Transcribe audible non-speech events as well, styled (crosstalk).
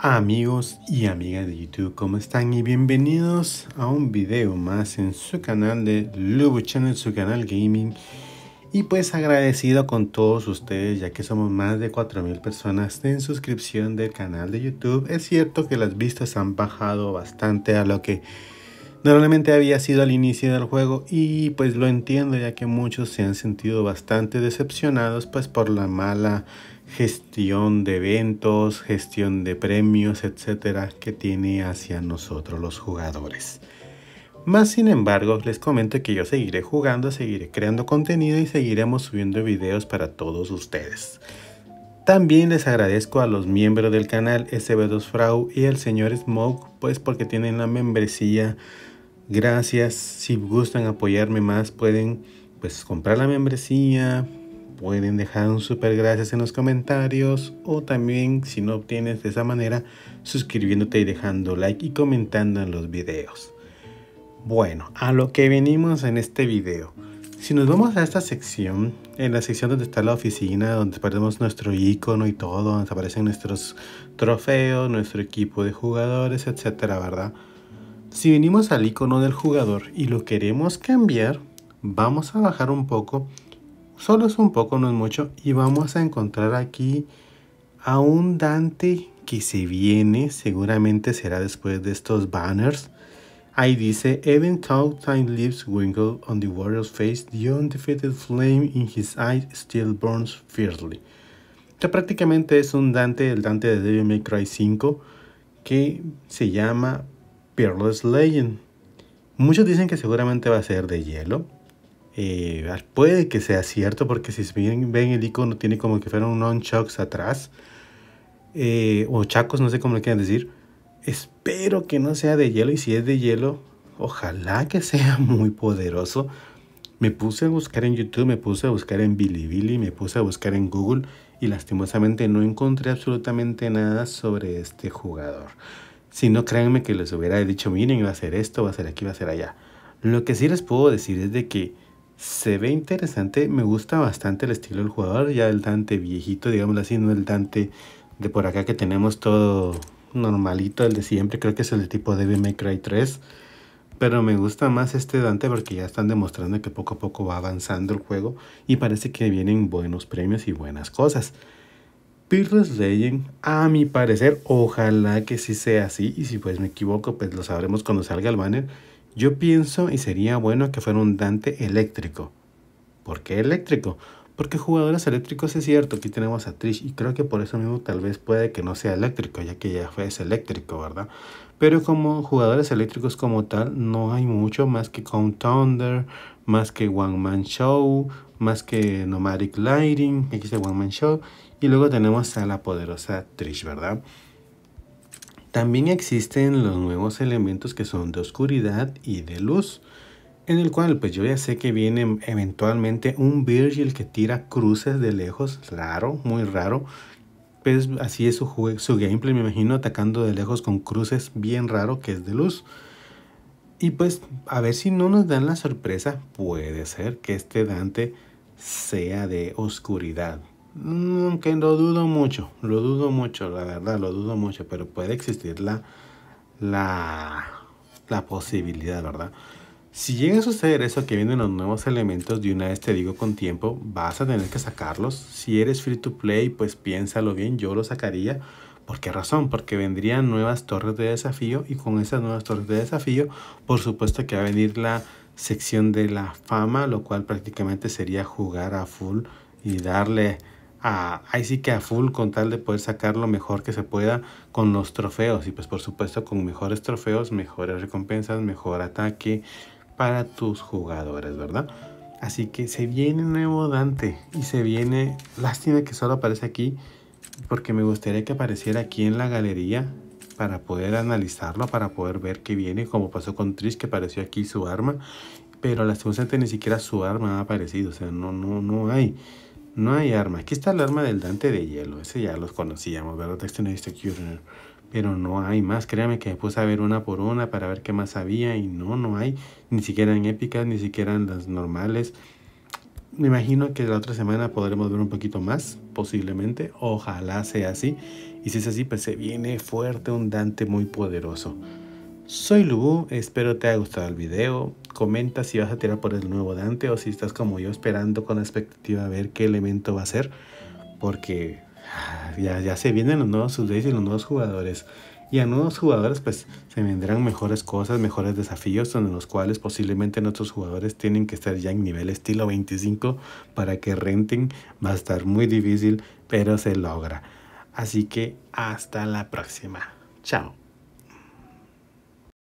Amigos y amigas de YouTube, ¿cómo están? Y bienvenidos a un video más en su canal de Lubo Channel, su canal gaming. Y pues agradecido con todos ustedes, ya que somos más de 4.000 personas en suscripción del canal de YouTube. Es cierto que las vistas han bajado bastante a lo que Normalmente había sido al inicio del juego y pues lo entiendo ya que muchos se han sentido bastante decepcionados pues por la mala gestión de eventos, gestión de premios, etcétera que tiene hacia nosotros los jugadores. Más sin embargo, les comento que yo seguiré jugando, seguiré creando contenido y seguiremos subiendo videos para todos ustedes. También les agradezco a los miembros del canal SB2 Frau y al señor Smoke, pues porque tienen la membresía. Gracias, si gustan apoyarme más pueden pues comprar la membresía, pueden dejar un super gracias en los comentarios o también si no obtienes de esa manera suscribiéndote y dejando like y comentando en los videos. Bueno, a lo que venimos en este video. Si nos vamos a esta sección, en la sección donde está la oficina, donde perdemos nuestro icono y todo, donde aparecen nuestros trofeos, nuestro equipo de jugadores, etcétera, ¿verdad? Si venimos al icono del jugador y lo queremos cambiar, vamos a bajar un poco, solo es un poco, no es mucho, y vamos a encontrar aquí a un Dante que se viene, seguramente será después de estos banners Ahí dice, even though time leaves wingle on the warrior's face, the undefeated flame in his eyes still burns fiercely. Que prácticamente es un Dante, el Dante de Devil May Cry 5, que se llama Peerless Legend. Muchos dicen que seguramente va a ser de hielo. Eh, puede que sea cierto, porque si ven, el icono tiene como que fueron un chocks atrás. Eh, o chacos, no sé cómo le quieren decir. Espero que no sea de hielo y si es de hielo, ojalá que sea (laughs) muy poderoso. Me puse a buscar en YouTube, me puse a buscar en Bilibili, me puse a buscar en Google y lastimosamente no encontré absolutamente nada sobre este jugador. Si no, créanme que les hubiera dicho, miren, va a ser esto, va a ser aquí, va a ser allá. Lo que sí les puedo decir es de que se ve interesante, me gusta bastante el estilo del jugador, ya el Dante viejito, digámoslo así, no el Dante de por acá que tenemos todo normalito, el de siempre, creo que es el de tipo Devil May Cry 3. Pero me gusta más este Dante porque ya están demostrando que poco a poco va avanzando el juego y parece que vienen buenos premios y buenas cosas. pirros Legend, a mi parecer, ojalá que sí sea así y si pues me equivoco pues lo sabremos cuando salga el banner. Yo pienso y sería bueno que fuera un Dante eléctrico. ¿Por qué eléctrico? Porque jugadores eléctricos es cierto, aquí tenemos a Trish y creo que por eso mismo tal vez puede que no sea eléctrico, ya que ya es eléctrico, ¿verdad? Pero como jugadores eléctricos como tal, no hay mucho más que Count Thunder, más que One Man Show, más que Nomadic Lighting, que dice One Man Show, y luego tenemos a la poderosa Trish, ¿verdad? También existen los nuevos elementos que son de oscuridad y de luz en el cual pues yo ya sé que viene eventualmente un Virgil que tira cruces de lejos, raro, muy raro. Pues así es su, su gameplay, me imagino, atacando de lejos con cruces bien raro que es de luz. Y pues a ver si no nos dan la sorpresa, puede ser que este Dante sea de oscuridad. Aunque mm, lo dudo mucho, lo dudo mucho, la verdad, lo dudo mucho, pero puede existir la, la, la posibilidad, ¿verdad? Si llega a suceder eso que vienen los nuevos elementos de una vez te digo con tiempo, vas a tener que sacarlos. Si eres free to play, pues piénsalo bien, yo lo sacaría. ¿Por qué razón? Porque vendrían nuevas torres de desafío y con esas nuevas torres de desafío, por supuesto que va a venir la sección de la fama, lo cual prácticamente sería jugar a full y darle a, ahí sí que a full con tal de poder sacar lo mejor que se pueda con los trofeos y pues por supuesto con mejores trofeos, mejores recompensas, mejor ataque, para tus jugadores, ¿verdad? Así que se viene nuevo Dante y se viene... Lástima que solo aparece aquí porque me gustaría que apareciera aquí en la galería para poder analizarlo, para poder ver qué viene, como pasó con Trish que apareció aquí su arma. Pero lastimosamente ni siquiera su arma ha aparecido, o sea, no, no, no hay. No hay arma. Aquí está el arma del Dante de hielo. Ese ya los conocíamos, ¿verdad? Texto pero no hay más. créanme que después a ver una por una para ver qué más había y no, no hay. Ni siquiera en épicas, ni siquiera en las normales. Me imagino que la otra semana podremos ver un poquito más, posiblemente. Ojalá sea así. Y si es así, pues se viene fuerte un Dante muy poderoso. Soy Lubú, espero te haya gustado el video. Comenta si vas a tirar por el nuevo Dante o si estás como yo esperando con expectativa a ver qué elemento va a ser. Porque Ah, ya, ya se vienen los nuevos updates y los nuevos jugadores. Y a nuevos jugadores pues se vendrán mejores cosas, mejores desafíos, en los cuales posiblemente nuestros jugadores tienen que estar ya en nivel estilo 25 para que renten. Va a estar muy difícil, pero se logra. Así que hasta la próxima. Chao.